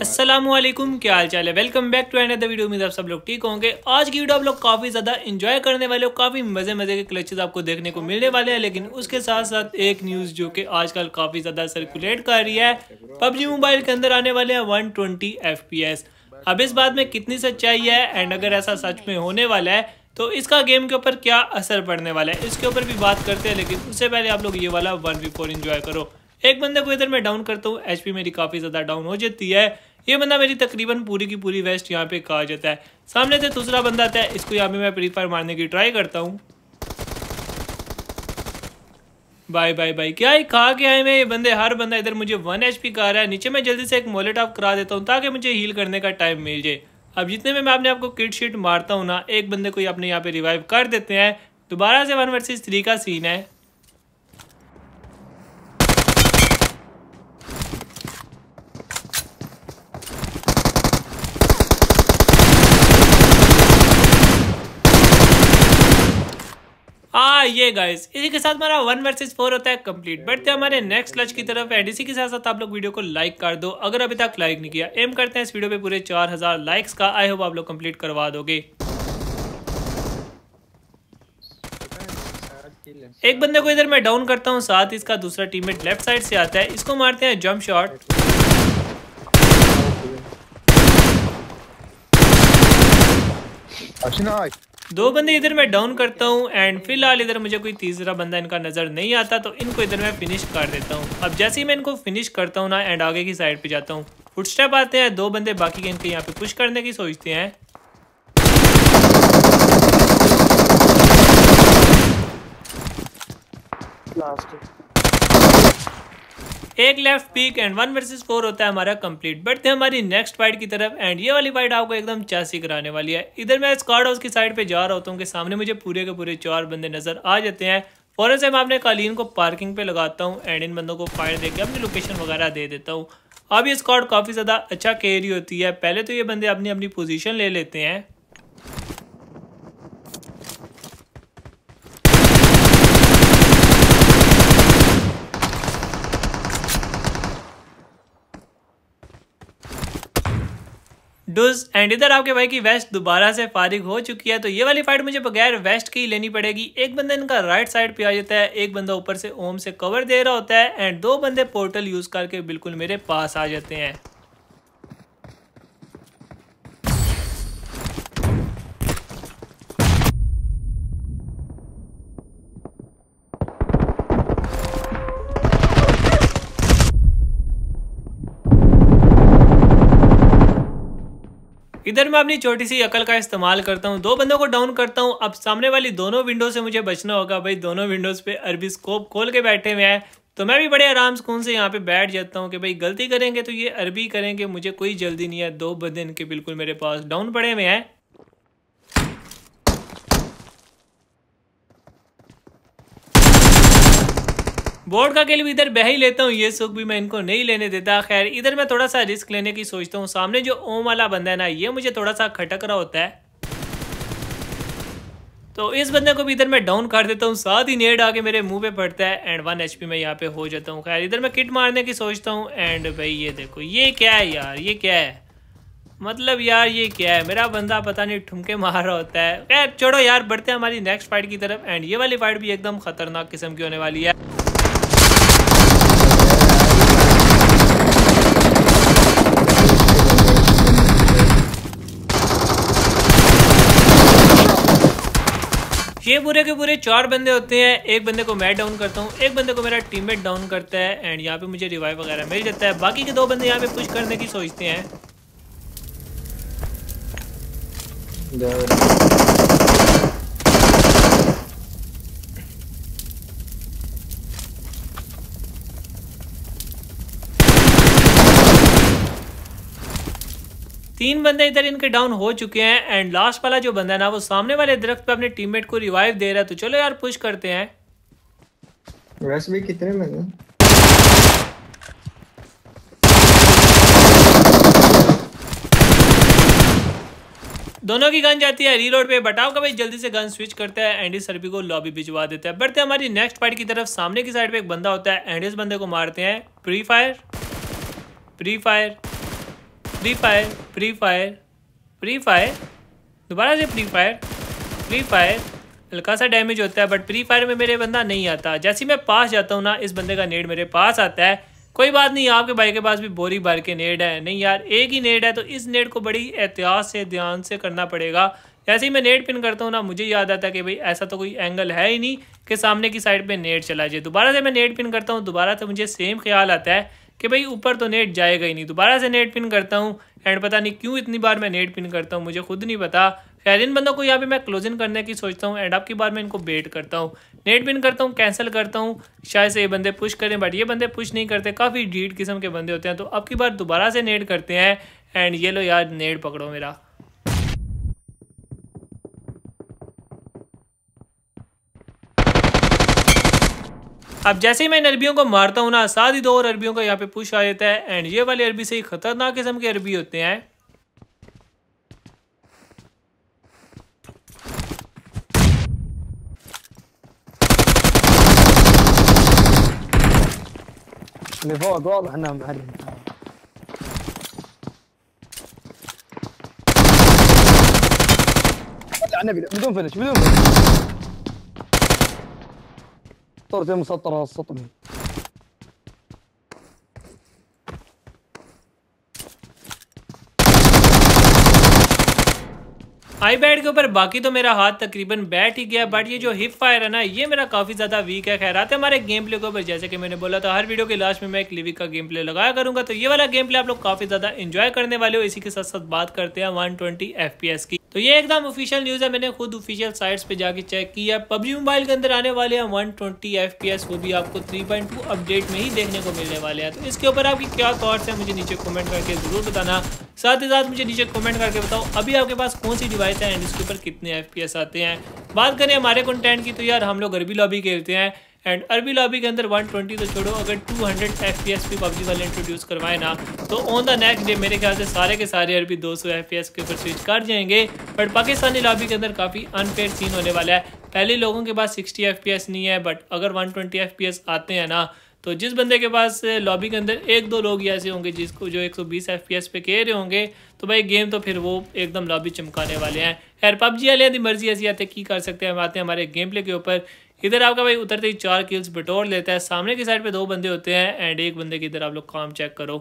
असलम क्या हाल चाल है welcome back to and video में आप सब लोग ठीक होंगे आज की वीडियो आप लोग काफ़ी ज़्यादा इंजॉय करने वाले हो काफ़ी मज़े मज़े के क्लचेस आपको देखने को मिलने वाले हैं लेकिन उसके साथ साथ एक न्यूज़ जो कि आजकल काफ़ी ज़्यादा सर्कुलेट कर रही है पबजी मोबाइल के अंदर आने वाले हैं वन ट्वेंटी अब इस बात में कितनी सच्चाई है एंड अगर ऐसा सच में होने वाला है तो इसका गेम के ऊपर क्या असर पड़ने वाला है इसके ऊपर भी बात करते हैं लेकिन उससे पहले आप लोग ये वाला वन वी फोर इंजॉय करो एक बंदे को इधर मैं डाउन करता हूँ एच मेरी काफ़ी ज़्यादा डाउन हो जाती है ये बंदा मेरी तकरीबन पूरी की पूरी वेस्ट यहाँ पे कहा जाता है सामने से दूसरा बंदा आता है इसको यहाँ पे मैं प्री फायर मारने की ट्राई करता हूँ बाय बाय बाय क्या ही कहा के आए मैं ये बंदे हर बंदा इधर मुझे वन एच पी का रहा है नीचे मैं जल्दी से एक मोलेट ऑफ करा देता हूँ ताकि मुझे हील करने का टाइम मिल जाए अब जितने में मैं अपने आपको किट शीट मारता हूँ ना एक बंदे को अपने यहाँ पे रिवाइव कर देते हैं दोबारा से वन वर्सेज थ्री का सीन है आ हाँ, ये गाइस इसी के साथ हमारा वन वर्सेस फोर होता है कंप्लीट बढ़ते हैं हमारे नेक्स्ट लच की तरफ एंड इसी के साथ साथ आप लोग वीडियो को लाइक कर दो अगर अभी तक लाइक नहीं किया एम करते हैं इस वीडियो पे पूरे चार हजार लाइक्स का आई होप आप लोग कंप्लीट करवा दोगे एक बंदे को इधर मैं डाउन करता हूँ साथ इसका दूसरा टीम लेफ्ट साइड से आता है इसको मारते हैं जम्प शॉट अच्छा दो बंदे इधर मैं डाउन करता हूँ एंड फिलहाल इधर मुझे कोई तीसरा बंदा इनका नज़र नहीं आता तो इनको इधर मैं फिनिश कर देता हूँ अब जैसे ही मैं इनको फिनिश करता हूँ ना एंड आगे की साइड पे जाता हूँ फुटस्टेप आते हैं दो बंदे बाकी के इनके यहाँ पे कुछ करने की सोचते हैं लास्ट एक left peak and one versus four होता है हमारा कंप्लीट बढ़ते हैं हमारी नेक्स्ट फाइट की तरफ एंड ये वाली फाइट आपको एकदम चासी कराने वाली है इधर मैं स्कॉड हाउस की साइड पे जा रहा होता हूँ कि सामने मुझे पूरे के पूरे चार बंदे नजर आ जाते हैं फ़ौरन से मैं अपने कालीन को पार्किंग पे लगाता हूँ एंड इन बंदों को फायर देकर अपनी लोकेशन वगैरह दे देता हूँ अब ये स्कॉड काफ़ी ज़्यादा अच्छा कैरी होती है पहले तो ये बंदे अपनी अपनी पोजिशन ले लेते हैं डुज एंड इधर आपके भाई की वेस्ट दोबारा से फारिग हो चुकी है तो ये वाली फाइट मुझे बगैर वेस्ट की लेनी पड़ेगी एक बंदा इनका राइट साइड पे आ जाता है एक बंदा ऊपर से ओम से कवर दे रहा होता है एंड दो बंदे पोर्टल यूज करके बिल्कुल मेरे पास आ जाते हैं इधर मैं अपनी छोटी सी अकल का इस्तेमाल करता हूँ दो बंदों को डाउन करता हूँ अब सामने वाली दोनों विंडो से मुझे बचना होगा भाई दोनों विंडोज़ पे अरबी स्कोप खोल के बैठे हुए हैं तो मैं भी बड़े आराम सुकून से यहाँ पे बैठ जाता हूँ कि भाई गलती करेंगे तो ये अरबी करेंगे मुझे कोई जल्दी नहीं है दो बंदे इनके बिल्कुल मेरे पास डाउन पड़े हुए हैं बोर्ड का खेल भी इधर बह ही लेता हूँ ये सुख भी मैं इनको नहीं लेने देता खैर इधर मैं थोड़ा सा रिस्क लेने की सोचता हूँ सामने जो ओम वाला बंदा है ना ये मुझे थोड़ा सा खटक रहा होता है तो इस बंदे को भी इधर मैं डाउन कर देता हूँ साथ ही नेड आके मेरे मुंह पे पड़ता है एंड वन एच में यहाँ पे हो जाता हूँ खैर इधर मैं किट मारने की सोचता हूँ एंड भाई ये देखो ये क्या है यार ये क्या है मतलब यार ये क्या है मेरा बंदा पता नहीं ठुमके मार रहा होता है खैर छोड़ो यार बढ़ते हैं हमारी नेक्स्ट फाइट की तरफ एंड ये वाली फाइट भी एकदम खतरनाक किस्म की होने वाली है ये पूरे के पूरे चार बंदे होते हैं एक बंदे को मैं डाउन करता हूँ एक बंदे को मेरा टीममेट डाउन करता है एंड यहाँ पे मुझे रिवाइव वगैरह मिल जाता है बाकी के दो बंदे यहाँ पे कुछ करने की सोचते हैं तीन बंदे इधर इनके डाउन हो चुके हैं एंड लास्ट वाला जो बंदा है ना वो सामने वाले दरख्त पे अपने टीममेट को रिवाइव दे रहा है तो चलो यार पुश करते हैं वैसे भी कितने बंदे दोनों की गन जाती है रीलोड पे बटाओ का भाई जल्दी से गन स्विच करता है एंड इस सर्पी को लॉबी भिजवा देता है बढ़ते हमारी नेक्स्ट फाइट की तरफ सामने की साइड पे एक बंदा होता है एंड इस बंदे को मारते हैं free fire free fire free fire free fire free fire दोबारा से फ्री फायर फ्री फायर हल्का सा डैमेज होता है बट फ्री फायर में मेरे बंदा नहीं आता जैसे मैं पास जाता हूँ ना इस बंदे का नेड मेरे पास आता है कोई बात नहीं आपके भाई के पास भी बोरी भर के नेड है नहीं यार एक ही नेड है तो इस नेड को बड़ी एहतियात से ध्यान से करना पड़ेगा जैसे ही मैं नेट पिन करता हूँ ना मुझे याद आता है कि भाई ऐसा तो कोई एंगल है ही नहीं कि सामने की साइड पे नेट चला जाए दोबारा से मैं नेट पिन करता हूँ दोबारा से मुझे सेम ख्याल आता है कि भाई ऊपर तो नेट जाएगा ही नहीं दोबारा से नेट पिन करता हूँ एंड पता नहीं क्यों इतनी बार मैं नेट पिन करता हूँ मुझे खुद नहीं पता खैर इन बंदों को यहाँ पे मैं क्लोजिंग करने की सोचता हूँ एंड आपकी बार मैं इनको बेट करता हूँ नेट पिन करता हूँ कैंसिल करता हूँ शायद से ये बंदे पुश करें बट ये बंदे पुश नहीं करते काफ़ी डीट किस्म के बंदे होते हैं तो अब की बार दोबारा से नेट करते हैं एंड ये लो यार नेट पकड़ो मेरा अब जैसे ही मैं इन अरबियों को मारता हूँ ना साथ ही दो और अरबियों का यहाँ पे पुश आ जाता है एंड ये वाले अरबी से ही खतरनाक किस्म के अरबी होते हैं بدون فنش بدون فنش مسطر زي مسطر आई बैट के ऊपर बाकी तो मेरा हाथ तकरीबन बैठ ही गया बट ये जो हिप फायर है ना ये मेरा काफ़ी ज़्यादा वीक है खैरात है हमारे गेम प्ले के ऊपर जैसे कि मैंने बोला था हर वीडियो के लास्ट में मैं एक लिविक का गेम प्ले लगाया करूंगा तो ये वाला गेम प्ले आप लोग काफ़ी ज़्यादा इंजॉय करने वाले हो इसी के साथ साथ बात करते हैं वन ट्वेंटी की तो ये एकदम ऑफिशियल न्यूज़ है मैंने खुद ऑफिशियल साइट्स पे जाके चेक किया पबजी मोबाइल के अंदर आने वाले हैं 120 ट्वेंटी वो भी आपको 3.2 अपडेट में ही देखने को मिलने वाले हैं तो इसके ऊपर आपकी क्या थॉट्स हैं मुझे नीचे कमेंट करके ज़रूर बताना साथ ही साथ मुझे नीचे कमेंट करके बताओ अभी आपके पास कौन सी डिवाइस है एंड इसके ऊपर कितने एफ आते हैं बात करें हमारे कंटेंट की तो यार हम लोग गरबी लॉबी खेलते हैं एंड अरबी लॉबी के अंदर 120 तो छोड़ो अगर 200 हंड्रेड एफ पी एस भी पबजी वाले इंट्रोड्यूस करवाए ना तो ऑन द नेक्स्ट डे मेरे ख्याल से सारे के सारे अरबी 200 सौ एफ पी एस के ऊपर स्विच कर जाएंगे बट पाकिस्तानी लॉबी के अंदर काफ़ी अनफेयर सीन होने वाला है पहले लोगों के पास 60 एफ पी एस नहीं है बट अगर 120 ट्वेंटी एफ पी एस आते हैं ना तो जिस बंदे के पास लॉबी के अंदर एक दो लोग ऐसे होंगे जिसको जो 120 एस पे कह रहे होंगे तो भाई गेम तो फिर वो एकदम लॉबी चमकाने वाले हैं खैर पबजी वाले यदि मर्जी ऐसी आते की कर सकते हैं हम आते हैं हमारे गेम प्ले के ऊपर इधर आपका भाई उतरते ही चार किल्स बटोर लेता है सामने की साइड पे दो बंदे होते हैं एंड एक बंदे की इधर आप लोग काम चेक करो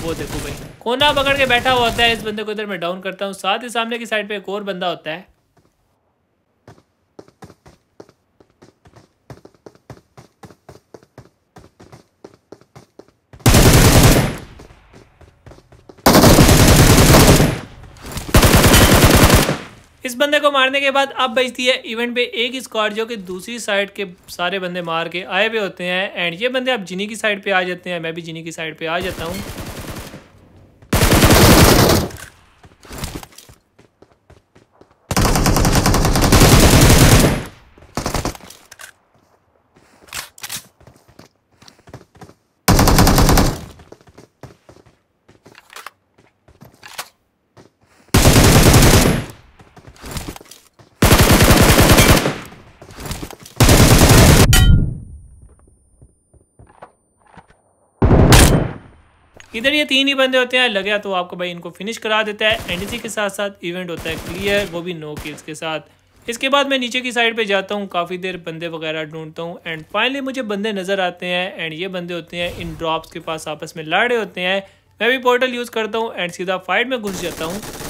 वो देखो भाई कोना पकड़ के बैठा हुआ होता है इस बंदे को इधर मैं डाउन करता हूँ साथ ही सामने की साइड पे एक और बंदा होता है इस बंदे को मारने के बाद अब बचती है इवेंट पे एक स्क्वाड जो कि दूसरी साइड के सारे बंदे मार के आए हुए होते हैं एंड ये बंदे अब जिनी की साइड पे आ जाते हैं मैं भी जिनी की साइड पे आ जाता हूँ इधर ये तीन ही बंदे होते हैं लगे तो आपको भाई इनको फिनिश करा देता है एंड इसी के साथ साथ इवेंट होता है क्लियर वो भी नो किल्स के साथ इसके बाद मैं नीचे की साइड पे जाता हूँ काफ़ी देर बंदे वगैरह ढूंढता हूँ एंड फाइनली मुझे बंदे नज़र आते हैं एंड ये बंदे होते हैं इन ड्रॉप्स के पास आपस में लड़े होते हैं मैं भी पोर्टल यूज़ करता हूँ एंड सीधा फाइट में घुस जाता हूँ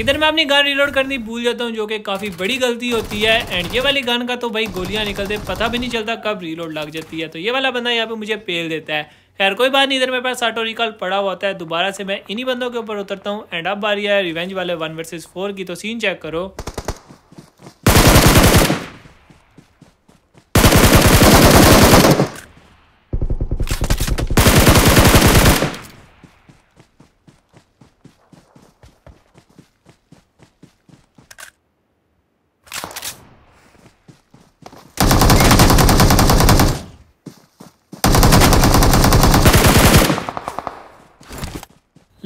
इधर मैं अपनी गन रिलोड करनी भूल जाता हूँ जो कि काफी बड़ी गलती होती है एंड ये वाली गन का तो भाई गोलियां निकलते पता भी नहीं चलता कब रिलोड लग जाती है तो ये वाला बंदा यहाँ पे मुझे पेल देता है खैर कोई बात नहीं इधर मेरे पास साटो रिकॉल पड़ा हुआ होता है दोबारा से मैं इन्हीं बंदों के ऊपर उतरता हूँ एंड अब आ रही है रिवेंज वाले वन वर्सेज फोर की तो सीन चेक करो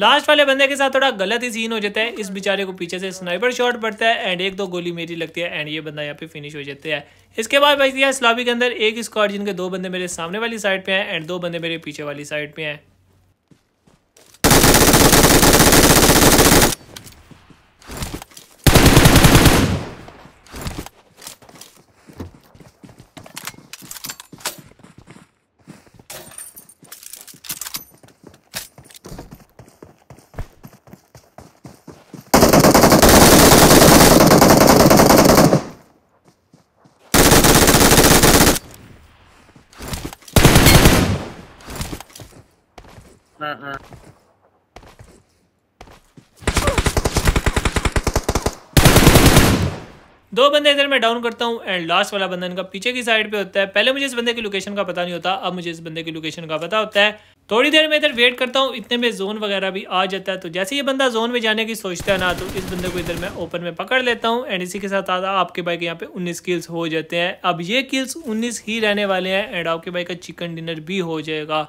लास्ट वाले बंदे के साथ थोड़ा गलत ही सीन हो जाता है इस बेचारे को पीछे से स्नाइपर शॉट पड़ता है एंड एक दो गोली मेरी लगती है एंड ये बंदा यहाँ पे फिनिश हो जाता है इसके बाद बच दिया स्लाबी के अंदर एक स्क्वाड जिनके दो बंदे मेरे सामने वाली साइड पे हैं एंड दो बंदे मेरे पीछे वाली साइड पे हैं दो बंदे इधर मैं डाउन करता हूँ एंड लास्ट वाला बंदा इनका पीछे की साइड पे होता है पहले मुझे इस बंदे की लोकेशन का पता नहीं होता अब मुझे इस बंदे की लोकेशन का पता होता है थोड़ी देर में इधर वेट करता हूँ इतने में जोन वगैरह भी आ जाता है तो जैसे ये बंदा जोन में जाने की सोचता है ना तो इस बंदे को इधर मैं ओपन में पकड़ लेता हूँ एंड इसी के साथ आता आपके भाई के यहाँ पे 19 किल्स हो जाते हैं अब ये किल्स 19 ही रहने वाले हैं एंड आपके भाई का चिकन डिनर भी हो जाएगा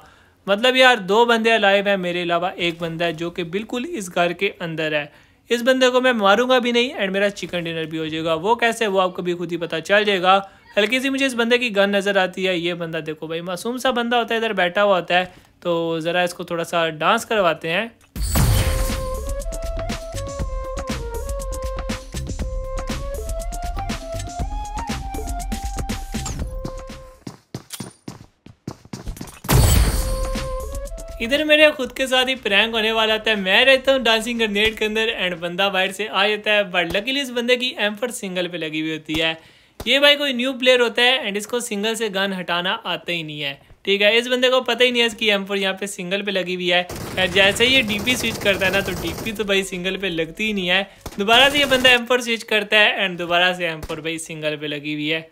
मतलब यार दो बंदे लाइव है मेरे अलावा एक बंदा है जो कि बिल्कुल इस घर के अंदर है इस बंदे को मैं मारूंगा भी नहीं एंड मेरा चिकन डिनर भी हो जाएगा वो कैसे वो आपको भी खुद ही पता चल जाएगा हल्की सी मुझे इस बंदे की गन नज़र आती है ये बंदा देखो भाई मासूम सा बंदा होता है इधर बैठा हुआ होता है तो ज़रा इसको थोड़ा सा डांस करवाते हैं इधर मेरे खुद के साथ ही प्रैंक होने वाला था मैं रहता हूँ डांसिंग ग्रनेड के अंदर एंड बंदा बाहर से आ जाता है बट लकीली इस बंदे की एम्फर सिंगल पे लगी हुई होती है ये भाई कोई न्यू प्लेयर होता है एंड इसको सिंगल से गन हटाना आता ही नहीं है ठीक है इस बंदे को पता ही नहीं है इसकी एम फोर यहाँ पे सिंगल पे लगी हुई है एंड जैसे ही ये डीपी स्विच करता है ना तो डीपी तो भाई सिंगल पे लगती ही नहीं है दोबारा से ये बंदा एम फोर स्विच करता है एंड दोबारा से एम फोर भाई सिंगल पे लगी हुई है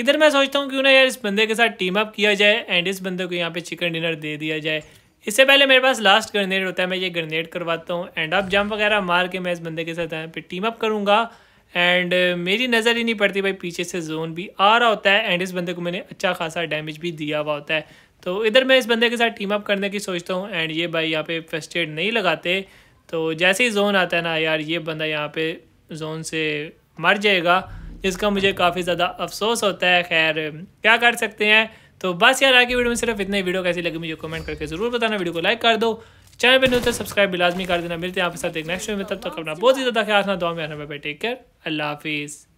इधर मैं सोचता हूँ क्यों ना यार इस बंदे के साथ टीम अप किया जाए एंड इस बंदे को यहाँ पे चिकन डिनर दे दिया जाए इससे पहले मेरे पास लास्ट ग्रेनेड होता है मैं ये ग्रेनेड करवाता हूँ एंड अब जंप वगैरह मार के मैं इस बंदे के साथ यहाँ पे टीम अप करूँगा एंड मेरी नज़र ही नहीं पड़ती भाई पीछे से जोन भी आ रहा होता है एंड इस बंदे को मैंने अच्छा खासा डैमेज भी दिया हुआ होता है तो इधर मैं इस बंदे के साथ टीम अप करने की सोचता हूँ एंड ये भाई यहाँ पे फर्स्ट एड नहीं लगाते तो जैसे ही जोन आता है ना यार ये बंदा यहाँ पे जोन से मर जाएगा जिसका मुझे काफ़ी ज़्यादा अफसोस होता है खैर क्या कर सकते हैं तो बस यार आगे वीडियो में सिर्फ इतने वीडियो कैसी लगी मुझे कमेंट करके ज़रूर बताना वीडियो को लाइक कर दो चैनल पर नहीं तो सब्सक्राइब लाजमी कर देना मिलते हैं आपके साथ एक नेक्स्ट वीडियो में तब तक अपना बहुत ही ज़्यादा ख्याल रखना दो में रहना बाय टेक केयर अल्लाह हाफिज़